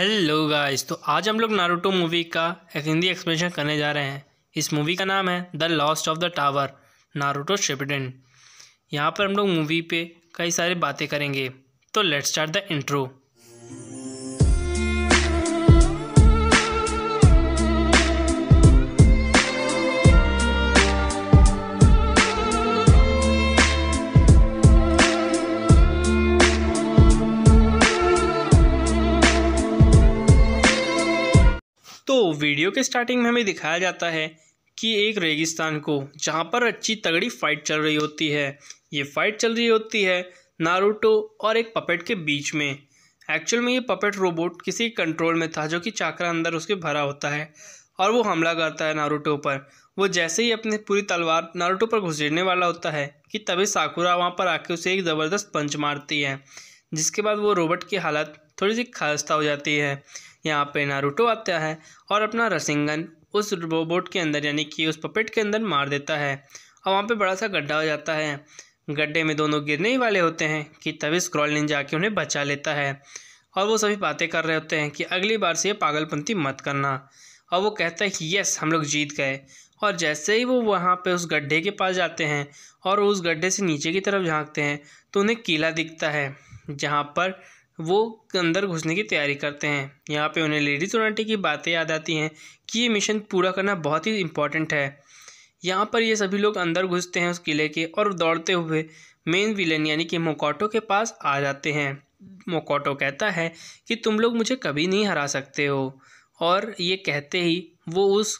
hello guys तो आज हम लोग नारुतो मूवी का हिंदी एक्सप्लेनेशन करने जा रहे हैं इस मूवी का नाम है the lost of the tower Naruto Shippuden यहाँ पर हम लोग मूवी पे कई सारी बातें करेंगे तो लेट्स स्टार्ट द इंट्रो तो वीडियो के स्टार्टिंग में हमें दिखाया जाता है कि एक रेगिस्तान को जहाँ पर अच्छी तगड़ी फाइट चल रही होती है ये फाइट चल रही होती है नारूटो और एक पपेट के बीच में एक्चुअल में ये पपेट रोबोट किसी कंट्रोल में था जो कि चाकरा अंदर उसके भरा होता है और वो हमला करता है नारूटो पर वो जैसे ही अपनी पूरी तलवार नारूटो पर घुसेड़ने वाला होता है कि तभी साकुरा वहाँ पर आके उसे एक ज़बरदस्त पंच मारती है जिसके बाद वो रोबोट की हालत थोड़ी सी खास्ता हो जाती है यहाँ पे नारुटो आता है और अपना रसिंगन उस रोबोट के अंदर यानी कि उस पपेट के अंदर मार देता है और वहाँ पे बड़ा सा गड्ढा हो जाता है गड्ढे में दोनों गिरने ही वाले होते हैं कि तभी स्क्रॉल निंजा आके उन्हें बचा लेता है और वो सभी बातें कर रहे होते हैं कि अगली बार से ये पागलपंती मत करना और वो कहता है कि यस हम लोग जीत गए और जैसे ही वो वहाँ पे उस गड्ढे के पास जाते हैं और उस गड्ढे से नीचे की तरफ झांकते हैं तो उन्हें किला दिखता है जहाँ पर वो अंदर घुसने की तैयारी करते हैं यहाँ पे उन्हें लेडीज़ सोनाटी की बातें याद आती हैं कि ये मिशन पूरा करना बहुत ही इम्पॉर्टेंट है यहाँ पर ये सभी लोग अंदर घुसते हैं उस किले के और दौड़ते हुए मेन विलेन यानी कि मोकाटो के पास आ जाते हैं मोकाटो कहता है कि तुम लोग मुझे कभी नहीं हरा सकते हो और ये कहते ही वो उस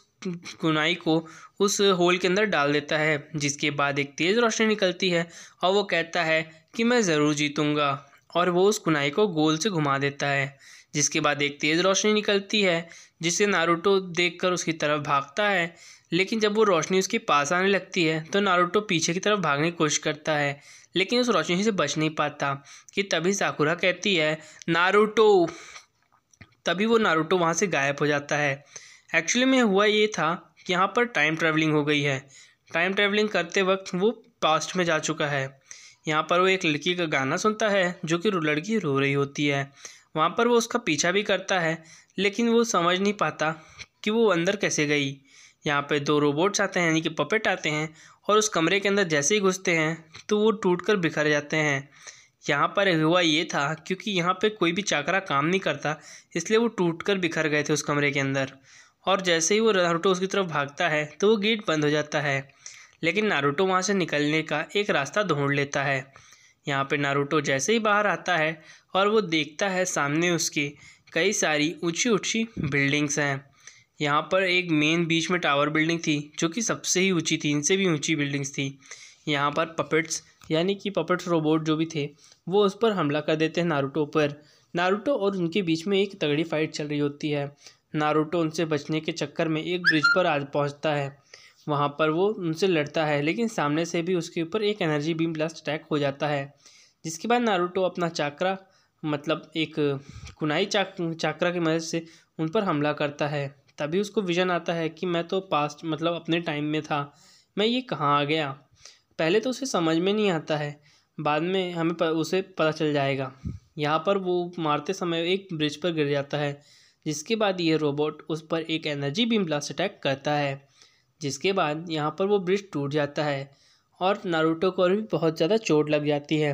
गुनाई को उस होल के अंदर डाल देता है जिसके बाद एक तेज़ रोशनी निकलती है और वो कहता है कि मैं ज़रूर जीतूँगा और वो उस कुनाई को गोल से घुमा देता है जिसके बाद एक तेज़ रोशनी निकलती है जिससे नारुटो देखकर उसकी तरफ भागता है लेकिन जब वो रोशनी उसके पास आने लगती है तो नारुटो पीछे की तरफ भागने की कोशिश करता है लेकिन उस रोशनी से बच नहीं पाता कि तभी साकुरा कहती है नारुटो तभी वो नारुटो वहाँ से गायब हो जाता है एक्चुअली में हुआ ये था कि यहाँ पर टाइम ट्रैवलिंग हो गई है टाइम ट्रैवलिंग करते वक्त वो पास्ट में जा चुका है यहाँ पर वो एक लड़की का गाना सुनता है जो कि लड़की रो रही होती है वहाँ पर वो उसका पीछा भी करता है लेकिन वो समझ नहीं पाता कि वो अंदर कैसे गई यहाँ पर दो रोबोट्स आते हैं यानी कि पपेट आते हैं और उस कमरे के अंदर जैसे ही घुसते हैं तो वो टूट कर बिखर जाते हैं यहाँ पर हुआ ये था क्योंकि यहाँ पे कोई भी चाकरा काम नहीं करता इसलिए वो टूट कर बिखर गए थे उस कमरे के अंदर और जैसे ही वो रोटो उसकी तरफ भागता है तो वो गेट बंद हो जाता है लेकिन नारुतो वहाँ से निकलने का एक रास्ता ढूंढ लेता है यहाँ पे नारुतो जैसे ही बाहर आता है और वो देखता है सामने उसके कई सारी ऊंची ऊंची बिल्डिंग्स हैं यहाँ पर एक मेन बीच में टावर बिल्डिंग थी जो कि सबसे ही ऊंची थी इनसे भी ऊंची बिल्डिंग्स थी यहाँ पर पपेट्स यानी कि पपेट्स रोबोट जो भी थे वो उस पर हमला कर देते हैं नारुतो पर नारुतो और उनके बीच में एक तगड़ी फाइट चल रही होती है नारुतो उनसे बचने के चक्कर में एक ब्रिज पर आ पहुँचता है वहाँ पर वो उनसे लड़ता है लेकिन सामने से भी उसके ऊपर एक एनर्जी बीम ब्लास्ट अटैक हो जाता है जिसके बाद नारुतो अपना चाकरा मतलब एक कुनाई चाक चाकरा की मदद से उन पर हमला करता है तभी उसको विजन आता है कि मैं तो पास्ट मतलब अपने टाइम में था मैं ये कहाँ आ गया पहले तो उसे समझ में नहीं आता है बाद में हमें पर, उसे पता चल जाएगा यहाँ पर वो मारते समय एक ब्रिज पर गिर जाता है जिसके बाद ये रोबोट उस पर एक एनर्जी बीम ब्लास्ट अटैक करता है जिसके बाद यहाँ पर वो ब्रिज टूट जाता है और नारूटो को भी बहुत ज़्यादा चोट लग जाती है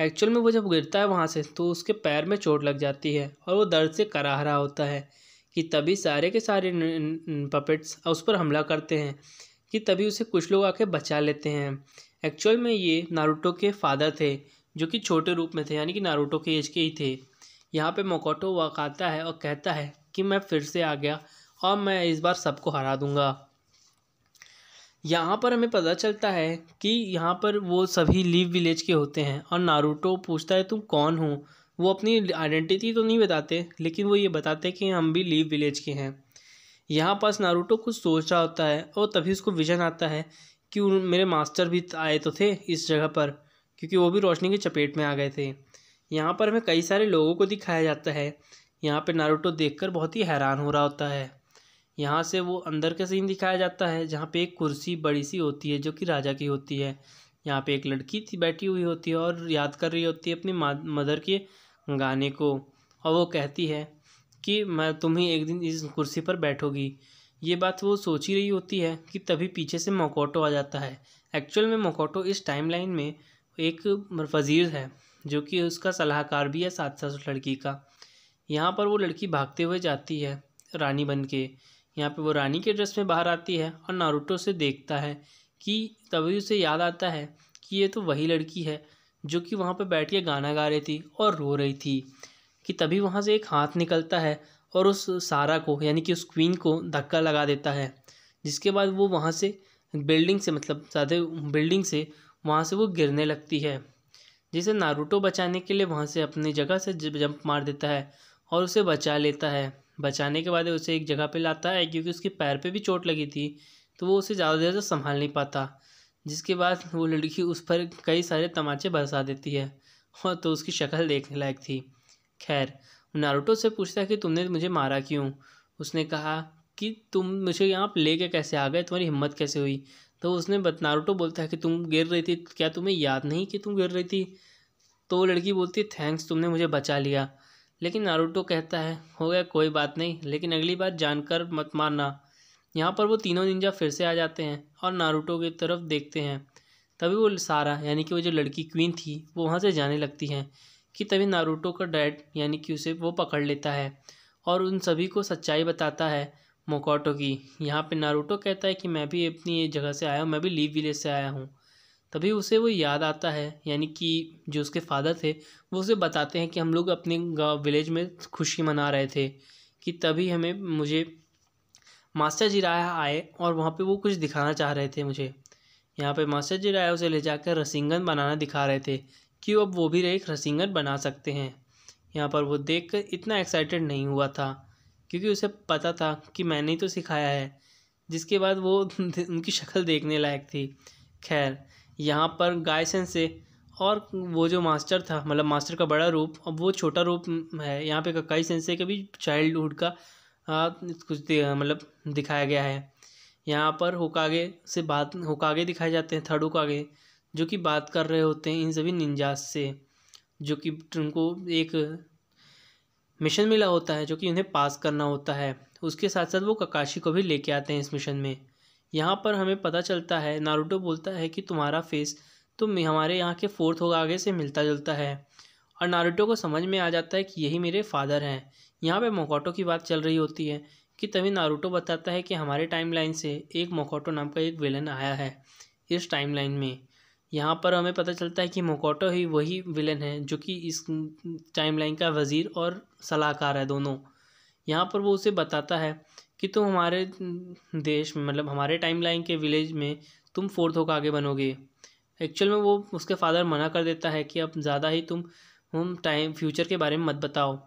एक्चुअल में वो जब गिरता है वहाँ से तो उसके पैर में चोट लग जाती है और वो दर्द से कराह रहा होता है कि तभी सारे के सारे पपेट्स उस पर हमला करते हैं कि तभी उसे कुछ लोग आके बचा लेते हैं एक्चुअल में ये नारूटो के फादर थे जो कि छोटे रूप में थे यानी कि नारूटो के एज के ही थे यहाँ पे मोकोटो वाक आता है और कहता है कि मैं फिर से आ गया और मैं इस बार सबको हरा दूँगा यहाँ पर हमें पता चलता है कि यहाँ पर वो सभी लीव विलेज के होते हैं और नारूटो पूछता है तुम कौन हो वो अपनी आइडेंटिटी तो नहीं बताते लेकिन वो ये बताते हैं कि हम भी लीव विलेज के हैं यहाँ पास नारूटो कुछ सोच रहा होता है और तभी उसको विजन आता है कि उन मेरे मास्टर भी आए तो थे इस जगह पर क्योंकि वो भी रोशनी की चपेट में आ गए थे यहाँ पर हमें कई सारे लोगों को दिखाया जाता है यहाँ पर नारूटो देख बहुत ही हैरान हो रहा होता है यहाँ से वो अंदर का सीन दिखाया जाता है जहाँ पे एक कुर्सी बड़ी सी होती है जो कि राजा की होती है यहाँ पे एक लड़की थी बैठी हुई होती है और याद कर रही होती है अपनी मदर के गाने को और वो कहती है कि मैं तुम ही एक दिन इस कुर्सी पर बैठोगी ये बात वो सोच ही रही होती है कि तभी पीछे से मोकोटो आ जाता है एक्चुअल में मोकोटो इस टाइमलाइन में एक वज़ीर है जो कि उसका सलाहकार भी है साथ साथ उस लड़की का यहाँ पर वो लड़की भागते हुए जाती है रानी बन के यहाँ पे वो रानी के ड्रेस में बाहर आती है और नारुतो से देखता है कि तभी उसे याद आता है कि ये तो वही लड़की है जो कि वहाँ पर बैठ के गाना गा रही थी और रो रही थी कि तभी वहाँ से एक हाथ निकलता है और उस सारा को यानी कि उस क्वीन को धक्का लगा देता है जिसके बाद वो वहाँ से बिल्डिंग से मतलब ज़्यादा बिल्डिंग से वहाँ से वो गिरने लगती है जिसे नारुतो बचाने के लिए वहाँ से अपनी जगह से जंप मार देता है और उसे बचा लेता है बचाने के बाद उसे एक जगह पे लाता है क्योंकि उसके पैर पे भी चोट लगी थी तो वो उसे ज़्यादा देर तक संभाल नहीं पाता जिसके बाद वो लड़की उस पर कई सारे तमाचे बरसा देती है और तो उसकी शक्ल देखने लायक थी खैर नारुटो से पूछता है कि तुमने मुझे मारा क्यों उसने कहा कि तुम मुझे यहाँ ले कर कैसे आ गए तुम्हारी हिम्मत कैसे हुई तो उसने नारुटो बोलता है कि तुम गिर रही थी क्या तुम्हें याद नहीं कि तुम गिर रही थी तो वो लड़की बोलती थैंक्स तुमने मुझे बचा लिया लेकिन नारुतो कहता है हो गया कोई बात नहीं लेकिन अगली बार जानकर मत मारना यहाँ पर वो तीनों निंजा फिर से आ जाते हैं और नारुतो की तरफ देखते हैं तभी वो सारा यानी कि वो जो लड़की क्वीन थी वो वहाँ से जाने लगती है कि तभी नारुतो का डैड यानी कि उसे वो पकड़ लेता है और उन सभी को सच्चाई बताता है मोकोटो की यहाँ पे नारुतो कहता है कि मैं भी अपनी जगह से आया हूँ मैं भी लीव विलेज से आया हूँ तभी उसे वो याद आता है यानी कि जो उसके फादर थे वो उसे बताते हैं कि हम लोग अपने गाँव विलेज में खुशी मना रहे थे कि तभी हमें मुझे मास्टर जी राय आए और वहाँ पे वो कुछ दिखाना चाह रहे थे मुझे यहाँ पे मास्टर जी राय उसे ले जाकर रसिंगन बनाना दिखा रहे थे कि अब वो भी एक रसिंगन बना सकते हैं यहाँ पर वो देख कर इतना एक्साइटेड नहीं हुआ था क्योंकि उसे पता था कि मैंने ही तो सिखाया है जिसके बाद वो उनकी शक्ल देखने लायक थी खैर यहाँ पर गाय से और वो जो मास्टर था मतलब मास्टर का बड़ा रूप अब वो छोटा रूप है यहाँ पे ककाई सेंसे के भी चाइल्डहुड का आ, कुछ मतलब दिखाया गया है यहाँ पर होकागे से बात होकागे दिखाए जाते हैं थर्ड होकागे जो कि बात कर रहे होते हैं इन सभी निंजास से जो कि उनको एक मिशन मिला होता है जो कि उन्हें पास करना होता है उसके साथ साथ वो ककाशी को भी लेके आते हैं इस मिशन में यहाँ पर हमें पता चलता है नारूटो बोलता है कि तुम्हारा फेस तो हमारे यहाँ के फोर्थ होगा आगे से मिलता जुलता है और नारूटो को समझ में आ जाता है कि यही मेरे फादर हैं यहाँ पे मोकोटो की बात चल रही होती है कि तभी नारूटो बताता है कि हमारे टाइमलाइन से एक मोकोटो नाम का एक विलन आया है इस टाइमलाइन में यहाँ पर हमें पता चलता है कि मोकोटो ही वही विलन है जो कि इस टाइमलाइन का वज़ीर और सलाहकार है दोनों यहाँ पर वो उसे बताता है कि तुम हमारे हम्म, देश मतलब हमारे टाइमलाइन के विलेज में तुम फोर्थ होकर आगे बनोगे एक्चुअल में वो उसके फादर मना कर देता है कि अब ज़्यादा ही तुम हम टाइम फ्यूचर के बारे में मत बताओ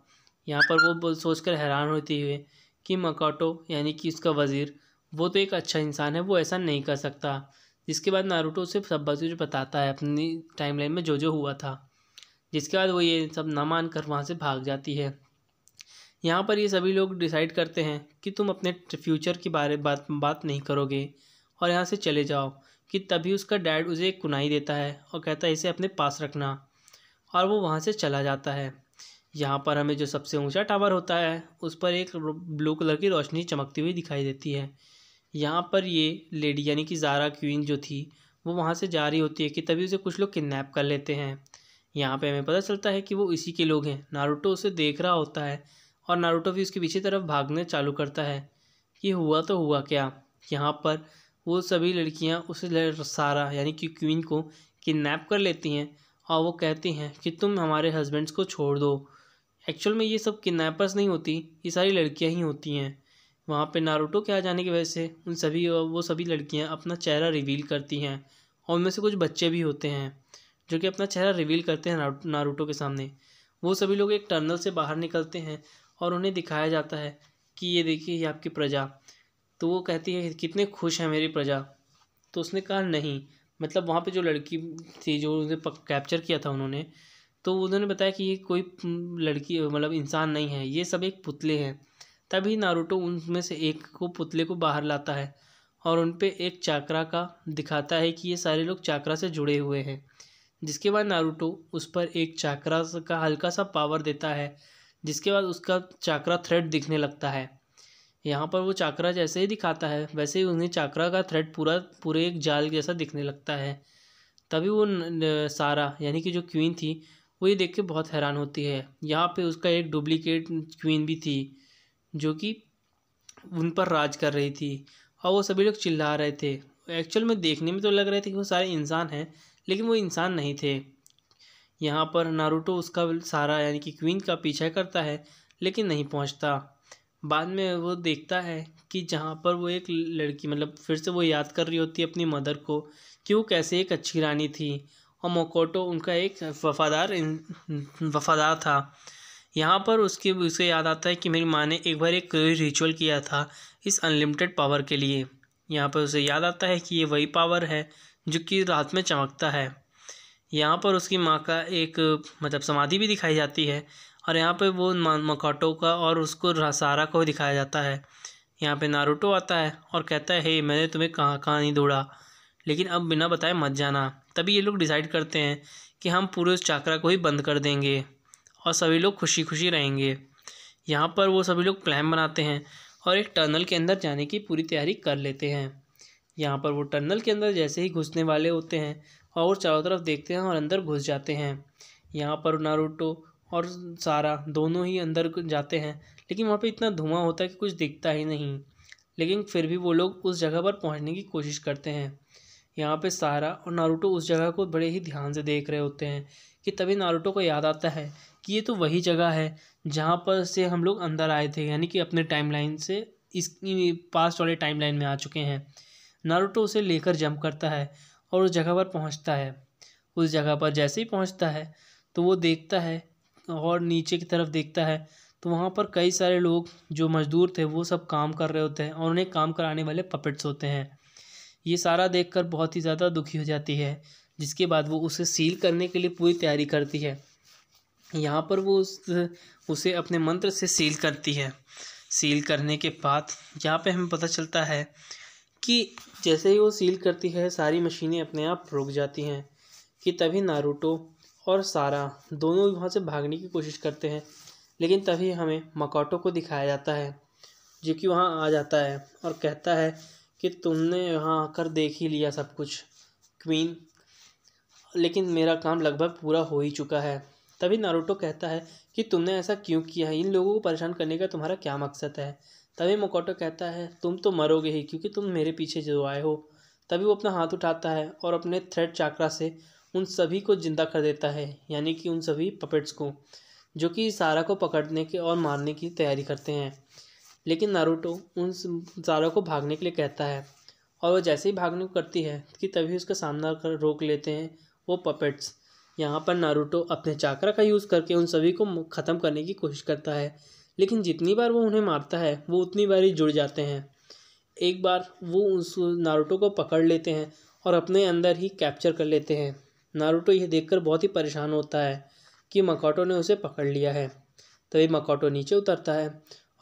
यहाँ पर वो सोच कर हैरान होती हुए कि मकाटो यानी कि उसका वज़ीर वो तो एक अच्छा इंसान है वो ऐसा नहीं कर सकता जिसके बाद नारूटो उसे सब बच्चों बताता है अपनी टाइमलाइन में जो जो हुआ था जिसके बाद वो ये सब ना मान कर वहाँ से भाग जाती है यहाँ पर ये सभी लोग डिसाइड करते हैं कि तुम अपने फ्यूचर के बारे बात बात नहीं करोगे और यहाँ से चले जाओ कि तभी उसका डैड उसे एक कुनाई देता है और कहता है इसे अपने पास रखना और वो वहाँ से चला जाता है यहाँ पर हमें जो सबसे ऊंचा टावर होता है उस पर एक ब्लू कलर की रोशनी चमकती हुई दिखाई देती है यहाँ पर ये लेडी यानी कि जारा क्वीन जो थी वो वहाँ से जा रही होती है कि तभी उसे कुछ लोग किडनैप कर लेते हैं यहाँ पे हमें पता चलता है कि वो इसी के लोग हैं नारुटो उसे देख रहा होता है और नारूटो भी उसके पीछे तरफ भागने चालू करता है ये हुआ तो हुआ क्या यहाँ पर वो सभी लड़कियाँ उस सारा यानी कि क्वीन को किडनैप कर लेती हैं और वो कहती हैं कि तुम हमारे हस्बैंड्स को छोड़ दो एक्चुअल में ये सब किडनैपर्स नहीं होती ये सारी लड़कियाँ ही होती हैं वहाँ पे नारुतो के आ जाने की वजह से उन सभी वो सभी लड़कियाँ अपना चेहरा रिवील करती हैं और उनमें से कुछ बच्चे भी होते हैं जो कि अपना चेहरा रिवील करते हैं नारुतो के सामने वो सभी लोग एक टर्नल से बाहर निकलते हैं और उन्हें दिखाया जाता है कि ये देखिए ये आपकी प्रजा तो वो कहती है कितने खुश हैं मेरी प्रजा तो उसने कहा नहीं मतलब वहाँ पे जो लड़की थी जो उसे कैप्चर किया था उन्होंने तो उन्होंने बताया कि ये कोई लड़की मतलब इंसान नहीं है ये सब एक पुतले हैं तभी नारूटो उनमें से एक को पुतले को बाहर लाता है और उन पर एक चाकरा का दिखाता है कि ये सारे लोग चाकरा से जुड़े हुए हैं जिसके बाद नारूटो उस पर एक चाकरा का हल्का सा पावर देता है जिसके बाद उसका चाकरा थ्रेड दिखने लगता है यहाँ पर वो चाकरा जैसे ही दिखाता है वैसे ही उन्हें चाकरा का थ्रेड पूरा पूरे एक जाल जैसा दिखने लगता है तभी वो सारा यानी कि जो क्वीन थी वो ये देख के बहुत हैरान होती है यहाँ पे उसका एक डुप्लीकेट क्वीन भी थी जो कि उन पर राज कर रही थी और वो सभी लोग चिल्ला रहे थे एक्चुअल में देखने में तो लग रहे थे कि वो सारे इंसान हैं लेकिन वो इंसान नहीं थे यहाँ पर नारूटो उसका सारा यानी कि क्वीन का पीछा करता है लेकिन नहीं पहुँचता बाद में वो देखता है कि जहाँ पर वो एक लड़की मतलब फिर से वो याद कर रही होती है अपनी मदर को कि वो कैसे एक अच्छी रानी थी और मोकोटो उनका एक वफादार वफादार था यहाँ पर उसकी उसे याद आता है कि मेरी माँ ने एक बार एक रिचुअल किया था इस अनलिमिटेड पावर के लिए यहाँ पर उसे याद आता है कि ये वही पावर है जो कि रात में चमकता है यहाँ पर उसकी माँ का एक मतलब समाधि भी दिखाई जाती है और यहाँ पर वो मकाटो का और उसको सारा को दिखाया जाता है यहाँ पे नारुतो आता है और कहता है हे मैंने तुम्हें कहाँ कहाँ नहीं दौड़ा लेकिन अब बिना बताए मत जाना तभी ये लोग डिसाइड करते हैं कि हम पूरे उस चाकरा को ही बंद कर देंगे और सभी लोग खुशी खुशी रहेंगे यहाँ पर वो सभी लोग प्लान बनाते हैं और एक टनल के अंदर जाने की पूरी तैयारी कर लेते हैं यहाँ पर वो टनल के अंदर जैसे ही घुसने वाले होते हैं और चारों तरफ देखते हैं और अंदर घुस जाते हैं यहाँ पर नारुटो और सारा दोनों ही अंदर जाते हैं लेकिन वहाँ पे इतना धुआं होता है कि कुछ दिखता ही नहीं लेकिन फिर भी वो लोग उस जगह पर पहुँचने की कोशिश करते हैं यहाँ पे सारा और नारुटो उस जगह को बड़े ही ध्यान से देख रहे होते हैं कि तभी नारुटो को याद आता है कि ये तो वही जगह है जहाँ पर से हम लोग अंदर आए थे यानी कि अपने टाइमलाइन से इस पास्ट वाले टाइमलाइन में आ चुके हैं नारुटो उसे लेकर जंप करता है और उस जगह पर पहुंचता है उस जगह पर जैसे ही पहुंचता है तो वो देखता है और नीचे की तरफ देखता है तो वहाँ पर कई सारे लोग जो मज़दूर थे वो सब काम कर रहे होते हैं और उन्हें काम कराने वाले पपेट्स होते हैं ये सारा देख बहुत ही ज़्यादा दुखी हो जाती है जिसके बाद वो उसे सील करने के लिए पूरी तैयारी करती है यहाँ पर वो उस उसे अपने मंत्र से सील करती है सील करने के बाद यहाँ पे हमें पता चलता है कि जैसे ही वो सील करती है सारी मशीनें अपने आप रुक जाती हैं कि तभी नारुतो और सारा दोनों वहाँ से भागने की कोशिश करते हैं लेकिन तभी हमें मकोटो को दिखाया जाता है जो कि वहाँ आ जाता है और कहता है कि तुमने यहाँ आकर देख ही लिया सब कुछ क्वीन लेकिन मेरा काम लगभग पूरा हो ही चुका है तभी नारुतो कहता है कि तुमने ऐसा क्यों किया है इन लोगों को परेशान करने का तुम्हारा क्या मकसद है तभी मोकोटो कहता है तुम तो मरोगे ही क्योंकि तुम मेरे पीछे जो आए हो तभी वो अपना हाथ उठाता है और अपने थ्रेड चाकरा से उन सभी को जिंदा कर देता है यानी कि उन सभी पपेट्स को जो कि सारा को पकड़ने के और मारने की तैयारी करते हैं लेकिन नारूटो उन सारा को भागने के लिए कहता है और वो जैसे ही भागने को करती है कि तभी उसका सामना कर रोक लेते हैं वो पपेट्स यहाँ पर नारूटो अपने चाकरा का यूज़ करके उन सभी को ख़त्म करने की कोशिश करता है लेकिन जितनी बार वो उन्हें मारता है वो उतनी बार ही जुड़ जाते हैं एक बार वो उस नारोटो को पकड़ लेते हैं और अपने अंदर ही कैप्चर कर लेते हैं नारुतो यह देखकर बहुत ही परेशान होता है कि मकोटो ने उसे पकड़ लिया है तभी मकोटो नीचे उतरता है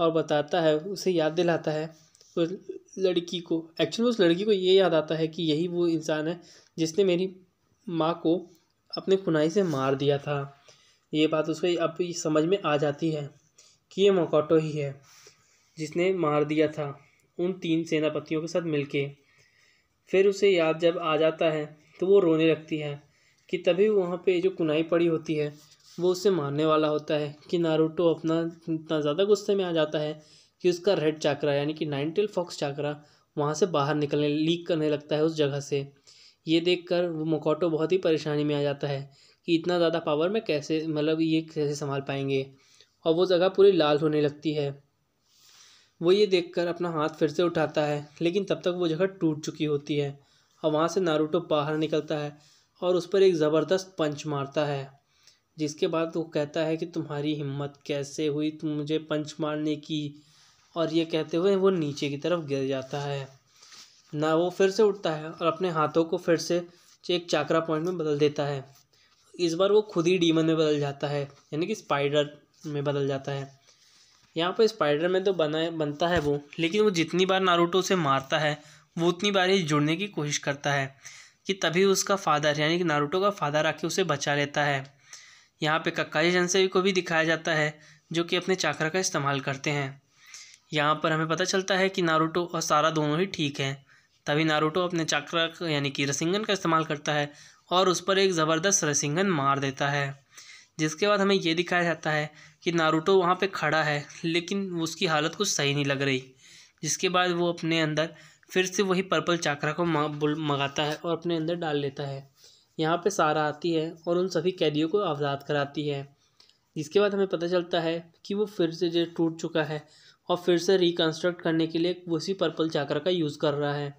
और बताता है उसे याद दिलाता है उस लड़की को एक्चुअली उस लड़की को ये याद आता है कि यही वो इंसान है जिसने मेरी माँ को अपने खुनाई से मार दिया था ये बात उसको अब समझ में आ जाती है कि ये मोकाटो ही है जिसने मार दिया था उन तीन सेनापतियों के साथ मिलके फिर उसे याद जब आ जाता है तो वो रोने लगती है कि तभी वहाँ पे जो कुनाई पड़ी होती है वो उसे मारने वाला होता है कि नारूटो अपना इतना ज़्यादा गुस्से में आ जाता है कि उसका रेड चाकरा यानी कि नाइन टेल फॉक्स चाकरा वहाँ से बाहर निकलने लीक करने लगता है उस जगह से ये देख कर वो मोकोटो बहुत ही परेशानी में आ जाता है कि इतना ज़्यादा पावर में कैसे मतलब ये कैसे संभाल पाएंगे और वो जगह पूरी लाल होने लगती है वो ये देखकर अपना हाथ फिर से उठाता है लेकिन तब तक वो जगह टूट चुकी होती है और वहाँ से नारूटो बाहर निकलता है और उस पर एक ज़बरदस्त पंच मारता है जिसके बाद वो कहता है कि तुम्हारी हिम्मत कैसे हुई तुम मुझे पंच मारने की और ये कहते हुए वो नीचे की तरफ गिर जाता है ना वो फिर से उठता है और अपने हाथों को फिर से एक चाकरा पॉइंट में बदल देता है इस बार वो खुद ही डीमन में बदल जाता है यानी कि स्पाइडर में बदल जाता है यहाँ पर स्पाइडर में तो बना बनता है वो लेकिन वो जितनी बार नारूटो से मारता है वो उतनी बार ही जुड़ने की कोशिश करता है कि तभी उसका फादर यानी कि नारूटो का फादर आके उसे बचा लेता है यहाँ पे कक्काजी जनसेवी को भी दिखाया जाता है जो कि अपने चाकरा का इस्तेमाल करते हैं यहाँ पर हमें पता चलता है कि नारूटो और सारा दोनों ही ठीक हैं तभी नारूटो अपने चाकरा यानी कि रसिंगन का इस्तेमाल करता है और उस पर एक ज़बरदस्त रसिंगन मार देता है जिसके बाद हमें यह दिखाया जाता है कि नारुतो वहाँ पे खड़ा है लेकिन उसकी हालत कुछ सही नहीं लग रही जिसके बाद वो अपने अंदर फिर से वही पर्पल चाकरा को मंगाता है और अपने अंदर डाल लेता है यहाँ पे सारा आती है और उन सभी कैदियों को आज़ाद कराती है जिसके बाद हमें पता चलता है कि वो फिर से जो टूट चुका है और फिर से रिकन्स्ट्रक्ट करने के लिए उसी पर्पल चाकरा का यूज़ कर रहा है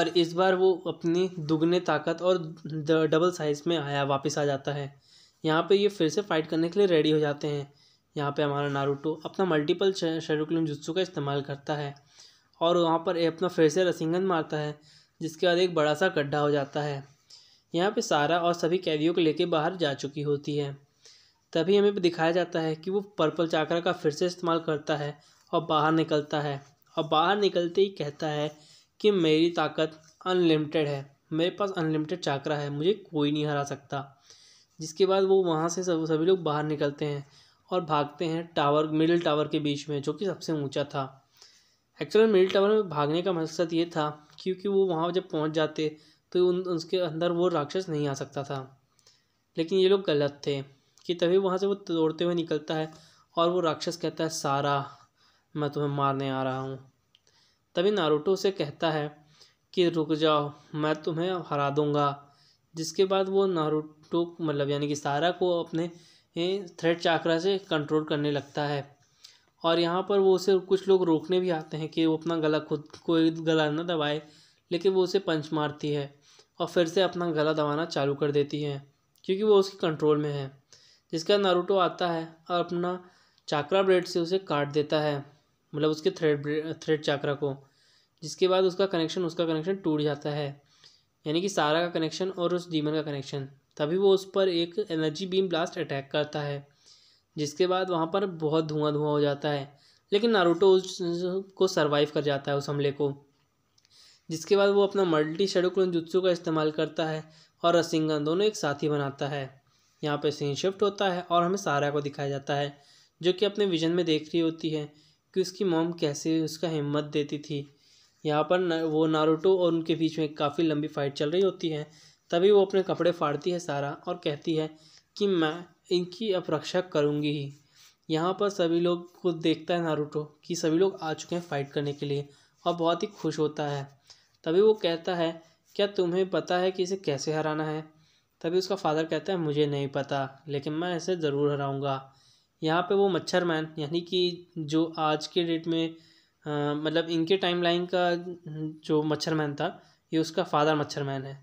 और इस बार वो अपनी दुगने ताकत और डबल साइज़ में आया वापस आ जाता है यहाँ पे ये फिर से फाइट करने के लिए रेडी हो जाते हैं यहाँ पे हमारा नारूटो अपना मल्टीपल शेरुकलिन जुत्सु का इस्तेमाल करता है और वहाँ पर अपना फिर से रसिंगन मारता है जिसके बाद एक बड़ा सा गड्ढा हो जाता है यहाँ पे सारा और सभी कैदियों को लेके बाहर जा चुकी होती है तभी हमें दिखाया जाता है कि वो पर्पल चाकरा का फिर से इस्तेमाल करता है और बाहर निकलता है और बाहर निकलते ही कहता है कि मेरी ताकत अनलिमिटेड है मेरे पास अनलिमिटेड चाकरा है मुझे कोई नहीं हरा सकता जिसके बाद वो वहाँ से सब सभी लोग बाहर निकलते हैं और भागते हैं टावर मिडिल टावर के बीच में जो कि सबसे ऊंचा था एक्चुअल में मिडिल टावर में भागने का मकसद ये था क्योंकि वो वहाँ जब पहुँच जाते तो उन उसके अंदर वो राक्षस नहीं आ सकता था लेकिन ये लोग गलत थे कि तभी वहाँ से वो तोड़ते हुए निकलता है और वो राक्षस कहता है सारा मैं तुम्हें मारने आ रहा हूँ तभी नारोटो से कहता है कि रुक जाओ मैं तुम्हें हरा दूँगा जिसके बाद वो नारुतो मतलब यानी कि सारा को अपने थ्रेड चाकरा से कंट्रोल करने लगता है और यहाँ पर वो उसे कुछ लोग रोकने भी आते हैं कि वो अपना गला खुद को गला ना दबाए लेकिन वो उसे पंच मारती है और फिर से अपना गला दबाना चालू कर देती है क्योंकि वो उसके कंट्रोल में है जिसका नारुतो आता है और अपना चाकरा ब्रेड से उसे काट देता है मतलब उसके थ्रेड थ्रेड चाकरा को जिसके बाद उसका कनेक्शन उसका कनेक्शन टूट जाता है यानी कि सारा का कनेक्शन और उस डीमन का कनेक्शन तभी वो उस पर एक एनर्जी बीम ब्लास्ट अटैक करता है जिसके बाद वहाँ पर बहुत धुआं धुआं हो जाता है लेकिन नारूटो उस को सर्वाइव कर जाता है उस हमले को जिसके बाद वो अपना मल्टी शेडो क्लोन जुत्सु का इस्तेमाल करता है और रसिंगन दोनों एक साथी बनाता है यहाँ पर सीन शिफ्ट होता है और हमें सारा को दिखाया जाता है जो कि अपने विजन में देख रही होती है कि उसकी मॉम कैसे उसका हिम्मत देती थी यहाँ पर न, वो नारुतो और उनके बीच में काफ़ी लंबी फाइट चल रही होती है तभी वो अपने कपड़े फाड़ती है सारा और कहती है कि मैं इनकी अब रक्षा करूँगी ही यहाँ पर सभी लोग को देखता है नारुतो कि सभी लोग आ चुके हैं फाइट करने के लिए और बहुत ही खुश होता है तभी वो कहता है क्या तुम्हें पता है कि इसे कैसे हराना है तभी उसका फादर कहता है मुझे नहीं पता लेकिन मैं इसे ज़रूर हराऊंगा यहाँ पे वो मच्छरमैन यानी कि जो आज के डेट में मतलब इनके टाइमलाइन का जो मच्छरमैन था ये उसका फादर मच्छरमैन है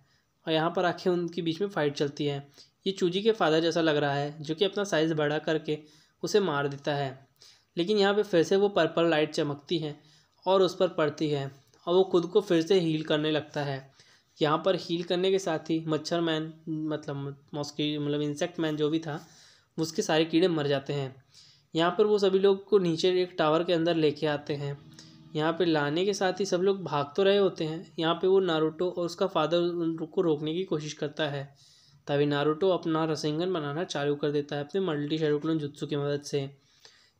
और यहाँ पर आखिर उनके बीच में फाइट चलती है ये चूजी के फादर जैसा लग रहा है जो कि अपना साइज़ बढ़ा करके उसे मार देता है लेकिन यहाँ पे फिर से वो पर्पल लाइट चमकती है और उस पर पड़ती है और वो खुद को फिर से हील करने लगता है यहाँ पर हील करने के साथ ही मच्छर मैन मतलब मॉस्की मतलब इंसेक्ट मैन जो भी था उसके सारे कीड़े मर जाते हैं यहाँ पर वो सभी लोग को नीचे एक टावर के अंदर लेके आते हैं यहाँ पे लाने के साथ ही सब लोग भाग तो रहे होते हैं यहाँ पे वो नारुतो और उसका फादर उनको रोकने की कोशिश करता है तभी नारुतो अपना रसेंगन बनाना चालू कर देता है अपने मल्टी शेडोक्लोन जुत्सु की मदद से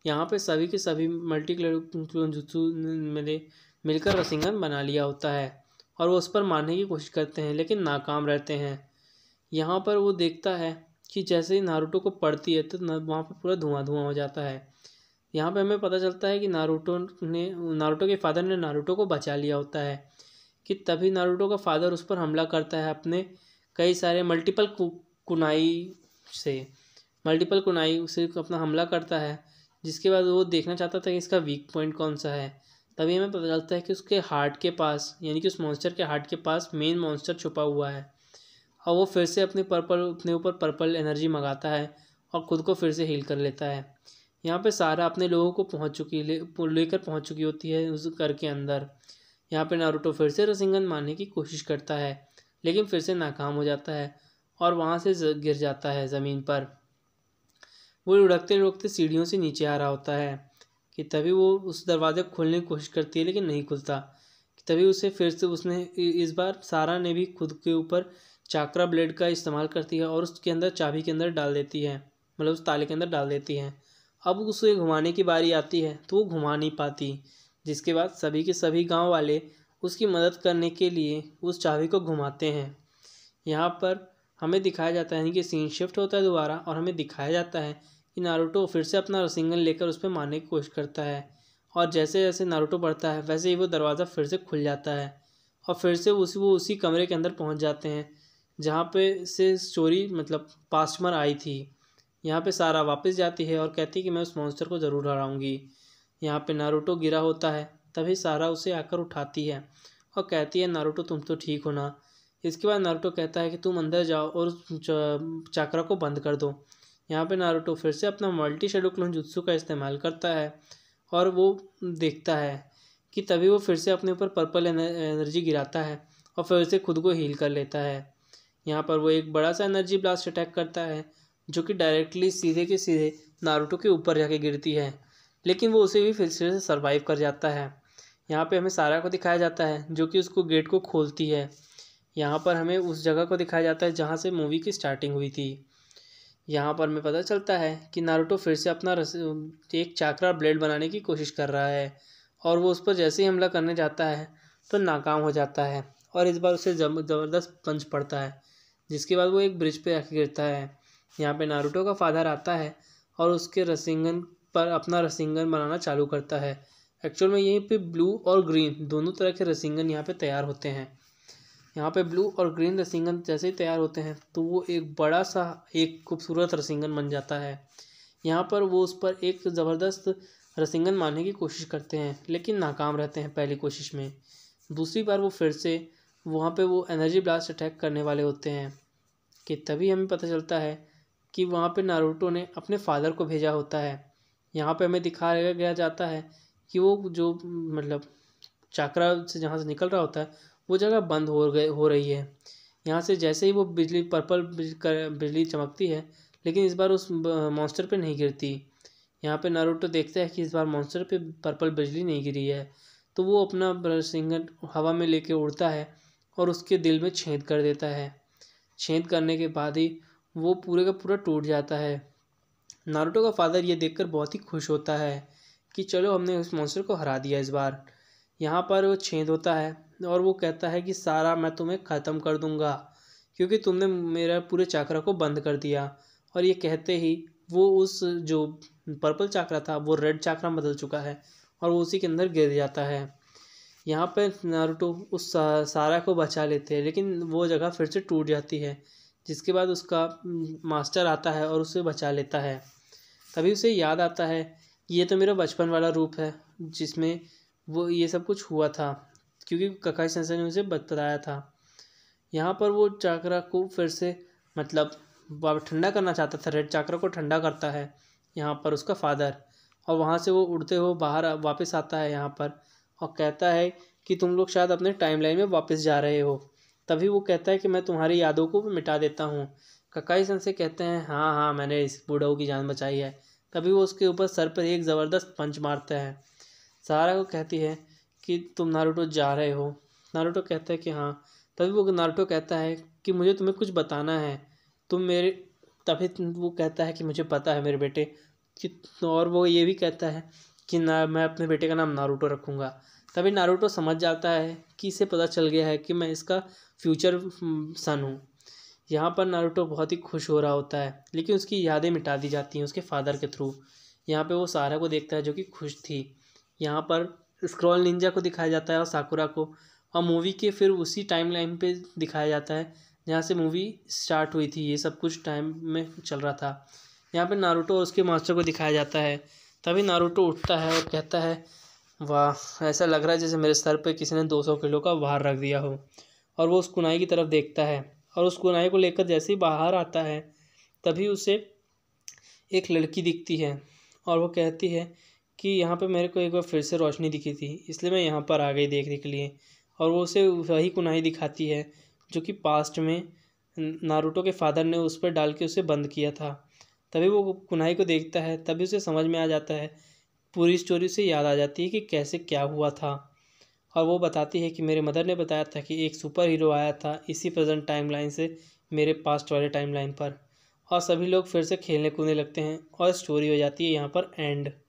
यहाँ पे सभी के सभी मल्टी क्लोन जुत्सु मिले मिलकर रसेंगन बना लिया होता है और वो उस पर मारने की कोशिश करते हैं लेकिन नाकाम रहते हैं यहाँ पर वो देखता है कि जैसे ही नारूटो को पड़ती है तो वहाँ पर पूरा धुआं धुआं हो जाता है यहाँ पे हमें पता चलता है कि नारूटो ने नारूटो के फादर ने नारूटो को बचा लिया होता है कि तभी नारूटो का फादर उस पर हमला करता है अपने कई सारे मल्टीपल कुनाई से मल्टीपल कुनाई उसे अपना हमला करता है जिसके बाद वो देखना चाहता था कि इसका वीक पॉइंट कौन सा है तभी हमें पता चलता है कि उसके हार्ट के पास यानी कि उस मॉन्स्टर के हार्ट के पास मेन मॉन्स्टर छुपा हुआ है और वो फिर से अपने पर्पल अपने ऊपर पर्पल एनर्जी मंगाता है और ख़ुद को फिर से हील कर लेता है यहाँ पे सारा अपने लोगों को पहुँच चुकी ले लेकर पहुँच चुकी होती है उस घर के अंदर यहाँ पे नारुतो फिर से रसिंगन मारने की कोशिश करता है लेकिन फिर से नाकाम हो जाता है और वहाँ से गिर जाता है ज़मीन पर वो लुढ़कते लुढ़कते सीढ़ियों से नीचे आ रहा होता है कि तभी वो उस दरवाज़े को खोलने की कोशिश करती है लेकिन नहीं खुलता तभी उसे फिर से उसने इस बार सारा ने भी खुद के ऊपर चाकरा ब्लेड का इस्तेमाल करती है और उसके अंदर चाबी के अंदर डाल देती है मतलब उस ताले के अंदर डाल देती है अब उसे घुमाने की बारी आती है तो वो घुमा नहीं पाती जिसके बाद सभी के सभी गांव वाले उसकी मदद करने के लिए उस चाबी को घुमाते हैं यहाँ पर हमें दिखाया जाता है कि सीन शिफ्ट होता है दोबारा और हमें दिखाया जाता है कि नारोटो फिर से अपना रसिंगन लेकर उस पर मारने की कोशिश करता है और जैसे जैसे नारोटो बढ़ता है वैसे ही वो दरवाज़ा फिर से खुल जाता है और फिर से उसी वो उसी कमरे के अंदर पहुँच जाते हैं जहाँ पे से स्टोरी मतलब पास्टमर आई थी यहाँ पे सारा वापस जाती है और कहती है कि मैं उस मॉन्स्टर को ज़रूर हराऊंगी यहाँ पे नारुतो गिरा होता है तभी सारा उसे आकर उठाती है और कहती है नारुतो तुम तो ठीक हो ना इसके बाद नारुतो कहता है कि तुम अंदर जाओ और चाकरा को बंद कर दो यहाँ पे नारुतो फिर से अपना मल्टी शेडो क्लोन जुत्सु का इस्तेमाल करता है और वो देखता है कि तभी वो फिर से अपने ऊपर पर्पल एनर्जी गिराता है और फिर उसे खुद को हील कर लेता है यहाँ पर वो एक बड़ा सा एनर्जी ब्लास्ट अटैक करता है जो कि डायरेक्टली सीधे के सीधे नारुतो के ऊपर जाके गिरती है लेकिन वो उसे भी फिर से सर्वाइव कर जाता है यहाँ पे हमें सारा को दिखाया जाता है जो कि उसको गेट को खोलती है यहाँ पर हमें उस जगह को दिखाया जाता है जहाँ से मूवी की स्टार्टिंग हुई थी यहाँ पर हमें पता चलता है कि नारुतो फिर से अपना रस एक चाकरा ब्लेड बनाने की कोशिश कर रहा है और वो उस पर जैसे ही हमला करने जाता है तो नाकाम हो जाता है और इस बार उसे जबरदस्त पंच पड़ता है जिसके बाद वो एक ब्रिज पे आके गिरता है यहाँ पे नारुतो का फादर आता है और उसके रसिंगन पर अपना रसिंगन बनाना चालू करता है एक्चुअल में यहीं पे ब्लू और ग्रीन दोनों तरह के रसिंगन यहाँ पे तैयार होते हैं यहाँ पे ब्लू और ग्रीन रसिंगन जैसे ही तैयार होते हैं तो वो एक बड़ा सा एक खूबसूरत रसिंगन बन जाता है यहाँ पर वो उस पर एक ज़बरदस्त रसिंगन मारने की कोशिश करते हैं लेकिन नाकाम रहते हैं पहली कोशिश में दूसरी बार वो फिर से वहाँ पे वो एनर्जी ब्लास्ट अटैक करने वाले होते हैं कि तभी हमें पता चलता है कि वहाँ पे नारुतो ने अपने फादर को भेजा होता है यहाँ पे हमें दिखाया गया जाता है कि वो जो मतलब चाकरा से जहाँ से निकल रहा होता है वो जगह बंद हो गए हो रही है यहाँ से जैसे ही वो बिजली पर्पल बिजली चमकती है लेकिन इस बार उस मॉन्स्टर पर नहीं गिरती यहाँ पे नारुतो देखता है कि इस बार मॉन्स्टर पे पर्पल बिजली नहीं गिरी है तो वो अपना सिंगर हवा में लेके उड़ता है और उसके दिल में छेद कर देता है छेद करने के बाद ही वो पूरे का पूरा टूट जाता है नारुतो का फादर ये देखकर बहुत ही खुश होता है कि चलो हमने उस मॉन्स्टर को हरा दिया इस बार यहाँ पर वो छेद होता है और वो कहता है कि सारा मैं तुम्हें ख़त्म कर दूँगा क्योंकि तुमने मेरा पूरे चाकरा को बंद कर दिया और ये कहते ही वो उस जो पर्पल चाकरा था वो रेड चाकरा बदल चुका है और वो उसी के अंदर गिर जाता है यहाँ पर नारुतो उस सारा को बचा लेते हैं लेकिन वो जगह फिर से टूट जाती है जिसके बाद उसका मास्टर आता है और उसे बचा लेता है तभी उसे याद आता है ये तो मेरा बचपन वाला रूप है जिसमें वो ये सब कुछ हुआ था क्योंकि ककाई सेंसर ने उसे बताया था यहाँ पर वो चाकरा को फिर से मतलब ठंडा करना चाहता था रेड चाकरा को ठंडा करता है यहाँ पर उसका फादर और वहाँ से वो उड़ते हुए बाहर वापस आता है यहाँ पर और कहता है कि तुम लोग शायद अपने टाइमलाइन में वापस जा रहे हो तभी वो कहता है कि मैं तुम्हारी यादों को मिटा देता हूँ ककाई सन से कहते हैं हाँ हाँ मैंने इस बूढ़ाऊ की जान बचाई है तभी वो उसके ऊपर सर पर एक ज़बरदस्त पंच मारता है सहारा को कहती है कि तुम नारुतो जा रहे हो नारुतो कहता है कि हाँ तभी वो नारुतो कहता है कि मुझे तुम्हें कुछ बताना है तुम मेरे तभी वो कहता है कि मुझे पता है मेरे बेटे कि और वो ये भी कहता है कि ना मैं अपने बेटे का नाम नारूटो रखूँगा तभी नारूटो समझ जाता है कि इसे पता चल गया है कि मैं इसका फ्यूचर हम्म, सन हूँ यहाँ पर नारूटो बहुत ही खुश हो रहा होता है लेकिन उसकी यादें मिटा दी जाती हैं उसके फादर के थ्रू यहाँ पे वो सारा को देखता है जो कि खुश थी यहाँ पर स्क्रॉल निंजा को दिखाया जाता है और साकुरा को और मूवी के फिर उसी टाइम लाइन पर दिखाया जाता है जहाँ से मूवी स्टार्ट हुई थी ये सब कुछ टाइम में चल रहा था यहाँ पर नारूटो और उसके मास्टर को दिखाया जाता है तभी नारूटो उठता है और कहता है वाह ऐसा लग रहा है जैसे मेरे सर पर किसी ने दो सौ किलो का भार रख दिया हो और वो उस कुनाई की तरफ देखता है और उस कुनाई को लेकर जैसे ही बाहर आता है तभी उसे एक लड़की दिखती है और वो कहती है कि यहाँ पे मेरे को एक बार फिर से रोशनी दिखी थी इसलिए मैं यहाँ पर आ गई देखने के लिए और वो उसे वही कुनाई दिखाती है जो कि पास्ट में नारुतो के फादर ने उस पर डाल के उसे बंद किया था तभी वो कुनाई को देखता है तभी उसे समझ में आ जाता है पूरी स्टोरी उसे याद आ जाती है कि कैसे क्या हुआ था और वो बताती है कि मेरे मदर ने बताया था कि एक सुपर हीरो आया था इसी प्रेजेंट टाइमलाइन से मेरे पास्ट वाले टाइमलाइन पर और सभी लोग फिर से खेलने कूदने लगते हैं और स्टोरी हो जाती है यहाँ पर एंड